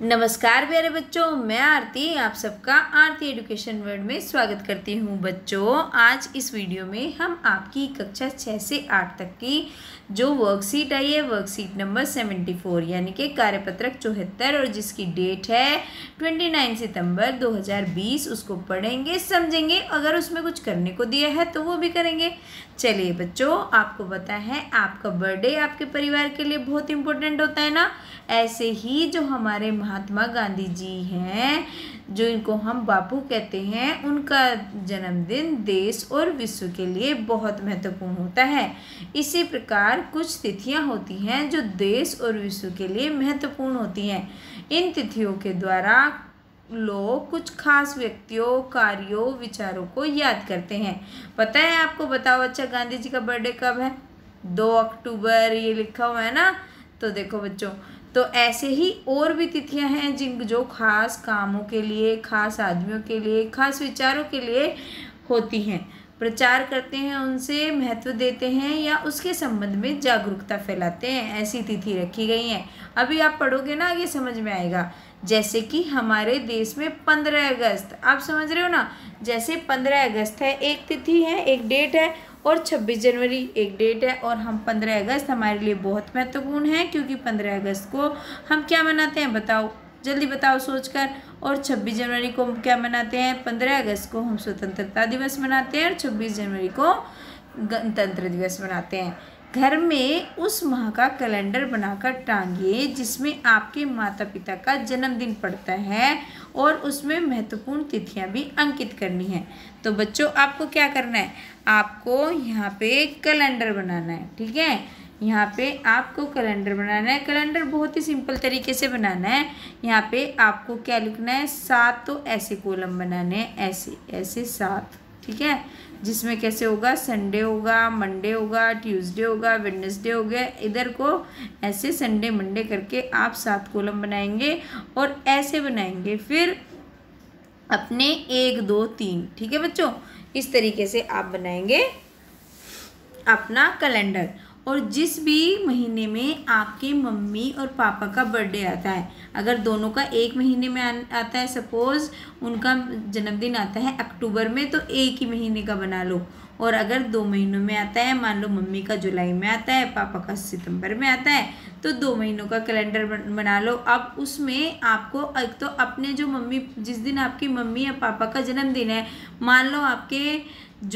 नमस्कार प्यारे बच्चों मैं आरती आप सबका आरती एजुकेशन वर्ल्ड में स्वागत करती हूँ बच्चों आज इस वीडियो में हम आपकी कक्षा छः से आठ तक की जो वर्कशीट आई है वर्कशीट नंबर सेवेंटी फोर यानी कि कार्यपत्रक चौहत्तर और जिसकी डेट है ट्वेंटी नाइन सितंबर दो हज़ार बीस उसको पढ़ेंगे समझेंगे अगर उसमें कुछ करने को दिया है तो वो भी करेंगे चलिए बच्चों आपको पता है आपका बर्थडे आपके परिवार के लिए बहुत इंपॉर्टेंट होता है ना ऐसे ही जो हमारे महात्मा गांधी जी हैं जो इनको हम बापू कहते हैं उनका जन्मदिन देश और विश्व के लिए बहुत महत्वपूर्ण होता है इसी प्रकार कुछ तिथियां होती हैं जो देश और विश्व के लिए महत्वपूर्ण होती हैं इन तिथियों के द्वारा लोग कुछ खास व्यक्तियों कार्यों विचारों को याद करते हैं पता है आपको बताओ अच्छा गांधी जी का बर्थडे कब है दो अक्टूबर ये लिखा हुआ है ना तो देखो बच्चों तो ऐसे ही और भी तिथियां हैं जिन जो खास कामों के लिए खास आदमियों के लिए खास विचारों के लिए होती हैं प्रचार करते हैं उनसे महत्व देते हैं या उसके संबंध में जागरूकता फैलाते हैं ऐसी तिथि रखी गई हैं अभी आप पढ़ोगे ना ये समझ में आएगा जैसे कि हमारे देश में पंद्रह अगस्त आप समझ रहे हो ना जैसे पंद्रह अगस्त है एक तिथि है एक डेट है और 26 जनवरी एक डेट है और हम 15 अगस्त हमारे लिए बहुत महत्वपूर्ण है क्योंकि 15 अगस्त को हम क्या मनाते हैं बताओ जल्दी बताओ सोचकर और 26 जनवरी को हम क्या मनाते हैं 15 अगस्त को हम स्वतंत्रता दिवस मनाते हैं और 26 जनवरी को गणतंत्र दिवस मनाते हैं घर में उस माह का कैलेंडर बनाकर टांगिए जिसमें आपके माता पिता का जन्मदिन पड़ता है और उसमें महत्वपूर्ण तिथियां भी अंकित करनी है तो बच्चों आपको क्या करना है आपको यहाँ पे कैलेंडर बनाना है ठीक है यहाँ पे आपको कैलेंडर बनाना है कैलेंडर बहुत ही सिंपल तरीके से बनाना है यहाँ पे आपको क्या लिखना है सात तो ऐसे कॉलम बनाने हैं ऐसे ऐसे सात ठीक है जिसमें कैसे होगा संडे होगा मंडे होगा ट्यूसडे होगा वेडनेसडे हो गया इधर को ऐसे संडे मंडे करके आप सात कॉलम बनाएंगे और ऐसे बनाएंगे फिर अपने एक दो तीन ठीक है बच्चों इस तरीके से आप बनाएंगे अपना कैलेंडर और जिस भी महीने में आपके मम्मी और पापा का बर्थडे आता है अगर दोनों का एक महीने में आता है सपोज़ उनका जन्मदिन आता है अक्टूबर में तो एक ही महीने का बना लो और अगर दो महीनों में आता है मान लो मम्मी का जुलाई में आता है पापा का सितंबर में आता है तो दो महीनों का कैलेंडर बना लो अब उसमें आपको एक तो अपने जो मम्मी जिस दिन आपकी मम्मी या पापा का जन्मदिन है मान लो आपके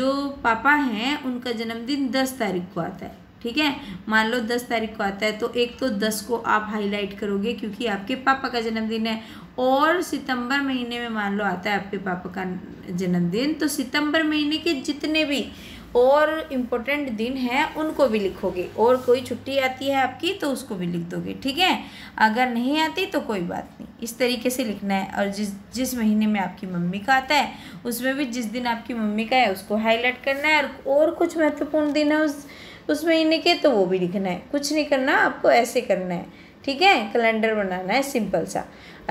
जो पापा हैं उनका जन्मदिन दस तारीख को आता है ठीक है मान लो दस तारीख को आता है तो एक तो दस को आप हाईलाइट करोगे क्योंकि आपके पापा का जन्मदिन है और सितंबर महीने में मान लो आता है आपके पापा का जन्मदिन तो सितंबर महीने के जितने भी और इम्पोर्टेंट दिन है उनको भी लिखोगे और कोई छुट्टी आती है आपकी तो उसको भी लिख दोगे ठीक है अगर नहीं आती तो कोई बात नहीं इस तरीके से लिखना है और जिस जिस महीने में आपकी मम्मी का आता है उसमें भी जिस दिन आपकी मम्मी का है उसको हाईलाइट करना है और, और कुछ महत्वपूर्ण दिन है उस उस महीने के तो वो भी लिखना है कुछ नहीं करना आपको ऐसे करना है ठीक है कैलेंडर बनाना है सिंपल सा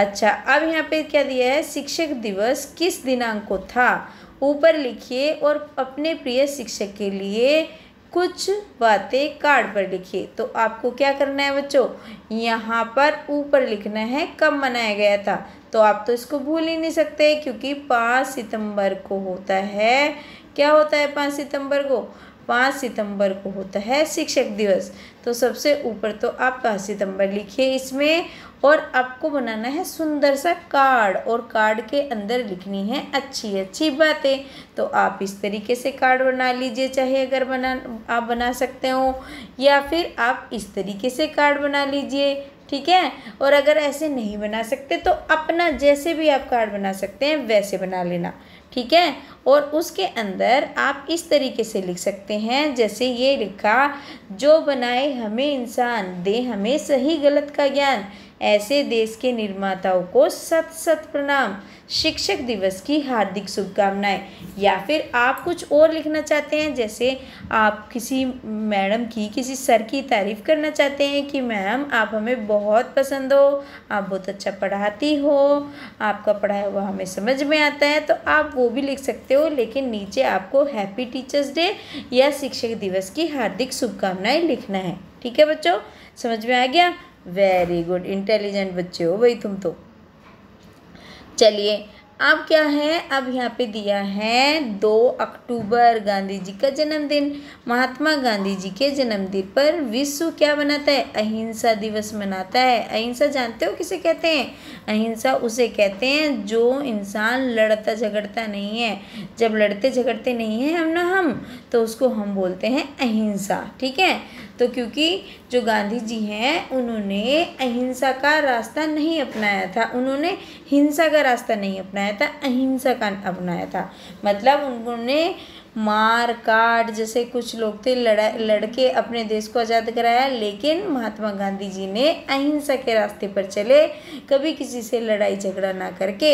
अच्छा अब यहाँ पे क्या दिया है शिक्षक दिवस किस दिनांक को था ऊपर लिखिए और अपने प्रिय शिक्षक के लिए कुछ बातें कार्ड पर लिखिए तो आपको क्या करना है बच्चों यहाँ पर ऊपर लिखना है कब मनाया गया था तो आप तो इसको भूल ही नहीं सकते क्योंकि पाँच सितंबर को होता है क्या होता है पाँच सितंबर को पाँच सितंबर को होता है शिक्षक दिवस तो सबसे ऊपर तो आप पाँच सितंबर लिखिए इसमें और आपको बनाना है सुंदर सा कार्ड और कार्ड के अंदर लिखनी है अच्छी अच्छी बातें तो आप इस तरीके से कार्ड बना लीजिए चाहे अगर बना आप बना सकते हो या फिर आप इस तरीके से कार्ड बना लीजिए ठीक है और अगर ऐसे नहीं बना सकते तो अपना जैसे भी आप कार्ड बना सकते हैं वैसे बना लेना ठीक है और उसके अंदर आप इस तरीके से लिख सकते हैं जैसे ये लिखा जो बनाए हमें इंसान दे हमें सही गलत का ज्ञान ऐसे देश के निर्माताओं को सत सत प्रणाम शिक्षक दिवस की हार्दिक शुभकामनाएं या फिर आप कुछ और लिखना चाहते हैं जैसे आप किसी मैडम की किसी सर की तारीफ़ करना चाहते हैं कि मैम आप हमें बहुत पसंद हो आप बहुत अच्छा पढ़ाती हो आपका पढ़ाया हुआ हमें समझ में आता है तो आप वो भी लिख सकते हो हो लेकिन नीचे आपको हैप्पी टीचर्स डे या शिक्षक दिवस की हार्दिक शुभकामनाएं लिखना है ठीक है बच्चों समझ में आ गया वेरी गुड इंटेलिजेंट बच्चे हो भाई तुम तो चलिए अब क्या है अब यहाँ पे दिया है दो अक्टूबर गांधी जी का जन्मदिन महात्मा गांधी जी के जन्मदिन पर विश्व क्या मनाता है अहिंसा दिवस मनाता है अहिंसा जानते हो किसे कहते हैं अहिंसा उसे कहते हैं जो इंसान लड़ता झगड़ता नहीं है जब लड़ते झगड़ते नहीं हैं हम ना हम तो उसको हम बोलते हैं अहिंसा ठीक है तो क्योंकि जो गांधी जी हैं उन्होंने अहिंसा का रास्ता नहीं अपनाया था उन्होंने हिंसा का रास्ता नहीं अपनाया था अहिंसा का अपनाया था मतलब उन्होंने मार काट जैसे कुछ लोग थे लड़ा लड़के अपने देश को आज़ाद कराया लेकिन महात्मा गांधी जी ने अहिंसा के रास्ते पर चले कभी किसी से लड़ाई झगड़ा ना करके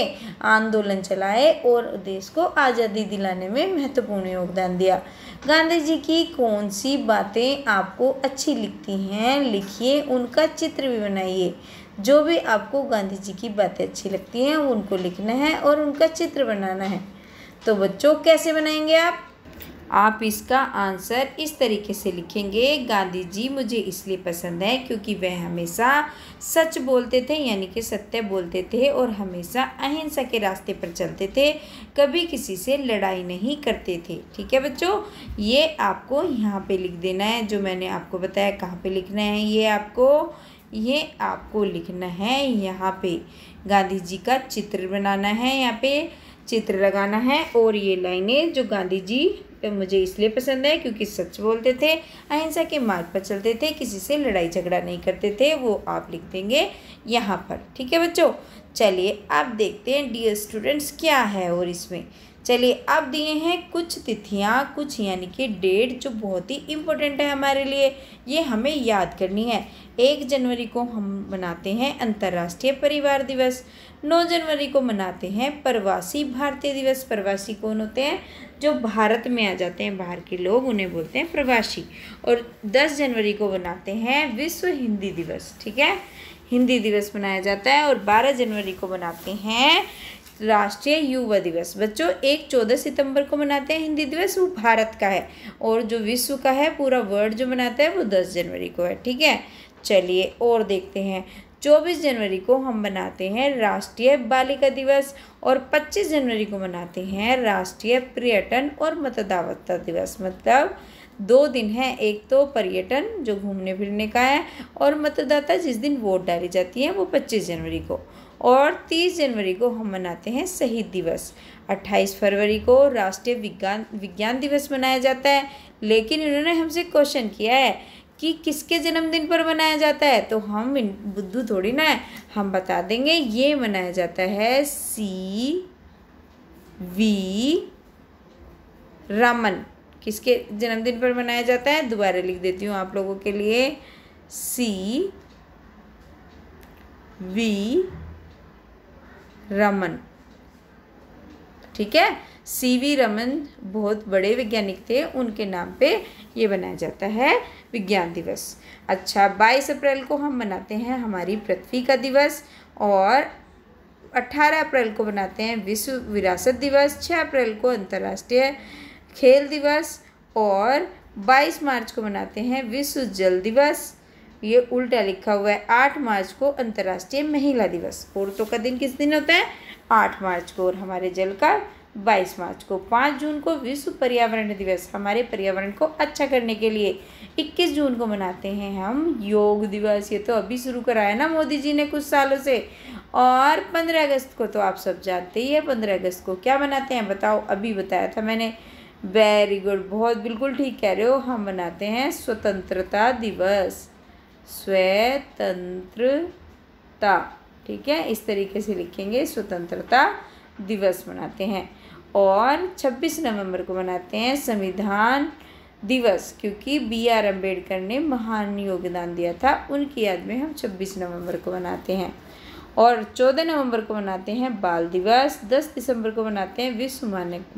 आंदोलन चलाए और देश को आज़ादी दिलाने में महत्वपूर्ण योगदान दिया गांधी जी की कौन सी बातें आपको अच्छी लिखती हैं लिखिए उनका चित्र भी बनाइए जो भी आपको गांधी जी की बातें अच्छी लगती हैं उनको लिखना है और उनका चित्र बनाना है तो बच्चों कैसे बनाएंगे आप आप इसका आंसर इस तरीके से लिखेंगे गांधी जी मुझे इसलिए पसंद है क्योंकि वह हमेशा सच बोलते थे यानी कि सत्य बोलते थे और हमेशा अहिंसा के रास्ते पर चलते थे कभी किसी से लड़ाई नहीं करते थे ठीक है बच्चों ये आपको यहाँ पे लिख देना है जो मैंने आपको बताया कहाँ पे लिखना है ये आपको ये आपको लिखना है यहाँ पे गांधी जी का चित्र बनाना है यहाँ पे चित्र लगाना है और ये लाइनें जो गांधी जी मुझे इसलिए पसंद है क्योंकि सच बोलते थे अहिंसा के मार्ग पर चलते थे किसी से लड़ाई झगड़ा नहीं करते थे वो आप लिख देंगे यहाँ पर ठीक है बच्चों चलिए आप देखते हैं डियर स्टूडेंट्स क्या है और इसमें चलिए अब दिए हैं कुछ तिथियाँ कुछ यानी कि डेट जो बहुत ही इम्पोर्टेंट है हमारे लिए ये हमें याद करनी है एक जनवरी को हम मनाते हैं अंतर्राष्ट्रीय परिवार दिवस नौ जनवरी को मनाते हैं प्रवासी भारतीय दिवस प्रवासी कौन होते हैं जो भारत में आ जाते हैं बाहर के लोग उन्हें बोलते हैं प्रवासी और दस जनवरी को मनाते हैं विश्व हिंदी दिवस ठीक है हिंदी दिवस मनाया जाता है और बारह जनवरी को मनाते हैं राष्ट्रीय युवा दिवस बच्चों एक चौदह सितंबर को मनाते हैं हिंदी दिवस वो भारत का है और जो विश्व का है पूरा वर्ल्ड जो मनाता है वो दस जनवरी को है ठीक है चलिए और देखते हैं चौबीस जनवरी को हम मनाते हैं राष्ट्रीय बालिका दिवस और पच्चीस जनवरी को मनाते हैं राष्ट्रीय पर्यटन और मतदाता दिवस मतलब दो दिन है एक तो पर्यटन जो घूमने फिरने का है और मतदाता जिस दिन वोट डाली जाती है वो पच्चीस जनवरी को और 30 जनवरी को हम मनाते हैं शहीद दिवस 28 फरवरी को राष्ट्रीय विज्ञान विज्ञान दिवस मनाया जाता है लेकिन इन्होंने हमसे क्वेश्चन किया है कि किसके जन्मदिन पर मनाया जाता है तो हम बुद्धू थोड़ी ना है हम बता देंगे ये मनाया जाता है सी वी रमन किसके जन्मदिन पर मनाया जाता है दोबारा लिख देती हूँ आप लोगों के लिए सी वी रमन ठीक है सीवी रमन बहुत बड़े वैज्ञानिक थे उनके नाम पे ये बनाया जाता है विज्ञान दिवस अच्छा 22 अप्रैल को हम मनाते हैं हमारी पृथ्वी का दिवस और 18 अप्रैल को मनाते हैं विश्व विरासत दिवस 6 अप्रैल को अंतर्राष्ट्रीय खेल दिवस और 22 मार्च को मनाते हैं विश्व जल दिवस ये उल्टा लिखा हुआ है आठ मार्च को अंतर्राष्ट्रीय महिला दिवस औरतों का दिन किस दिन होता है आठ मार्च को और हमारे जल का बाईस मार्च को पाँच जून को विश्व पर्यावरण दिवस हमारे पर्यावरण को अच्छा करने के लिए इक्कीस जून को मनाते हैं हम योग दिवस ये तो अभी शुरू कराया ना मोदी जी ने कुछ सालों से और पंद्रह अगस्त को तो आप सब जानते ही है पंद्रह अगस्त को क्या मनाते हैं बताओ अभी बताया था मैंने वेरी गुड बहुत बिल्कुल ठीक कह रहे हो हम मनाते हैं स्वतंत्रता दिवस स्वतंत्रता ठीक है इस तरीके से लिखेंगे स्वतंत्रता दिवस मनाते हैं और 26 नवंबर को मनाते हैं संविधान दिवस क्योंकि बी आर अम्बेडकर ने महान योगदान दिया था उनकी याद में हम 26 नवंबर को मनाते हैं और 14 नवंबर को मनाते हैं बाल दिवस 10 दिसंबर को मनाते हैं विश्व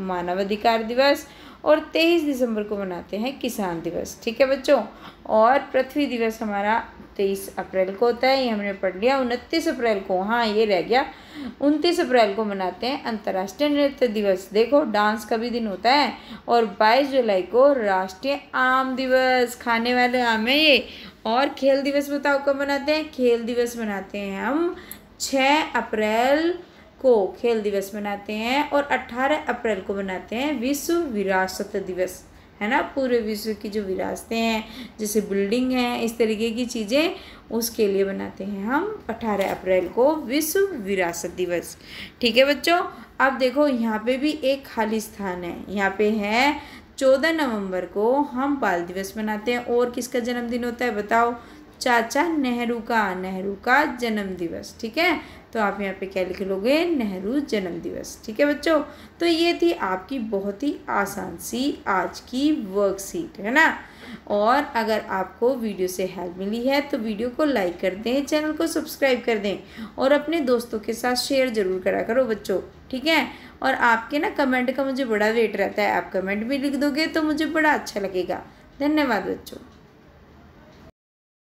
मानवाधिकार दिवस और 23 दिसंबर को मनाते हैं किसान दिवस ठीक है बच्चों और पृथ्वी दिवस हमारा 23 अप्रैल को होता है ये हमने पढ़ लिया उनतीस अप्रैल को हाँ ये रह गया उनतीस अप्रैल को मनाते हैं अंतर्राष्ट्रीय नृत्य दिवस देखो डांस का भी दिन होता है और 22 जुलाई को राष्ट्रीय आम दिवस खाने वाले आम है ये और खेल दिवस बताओ कब मनाते हैं खेल दिवस मनाते हैं हम छः अप्रैल को खेल दिवस मनाते हैं और अट्ठारह अप्रैल को मनाते हैं विश्व विरासत दिवस है ना पूरे विश्व की जो विरासतें हैं जैसे बिल्डिंग हैं इस तरीके की चीज़ें उसके लिए बनाते हैं हम अठारह अप्रैल को विश्व विरासत दिवस ठीक है बच्चों अब देखो यहाँ पे भी एक खाली स्थान है यहाँ पे है चौदह नवंबर को हम बाल दिवस मनाते हैं और किसका जन्मदिन होता है बताओ चाचा नेहरू का नेहरू का जन्म दिवस ठीक है तो आप यहाँ पे क्या लिख लोगे नेहरू जन्म दिवस ठीक है बच्चों तो ये थी आपकी बहुत ही आसान सी आज की वर्कशीट है ना और अगर आपको वीडियो से हेल्प मिली है तो वीडियो को लाइक कर दें चैनल को सब्सक्राइब कर दें और अपने दोस्तों के साथ शेयर ज़रूर करा करो बच्चों ठीक है और आपके ना कमेंट का मुझे बड़ा वेट रहता है आप कमेंट भी लिख दोगे तो मुझे बड़ा अच्छा लगेगा धन्यवाद बच्चों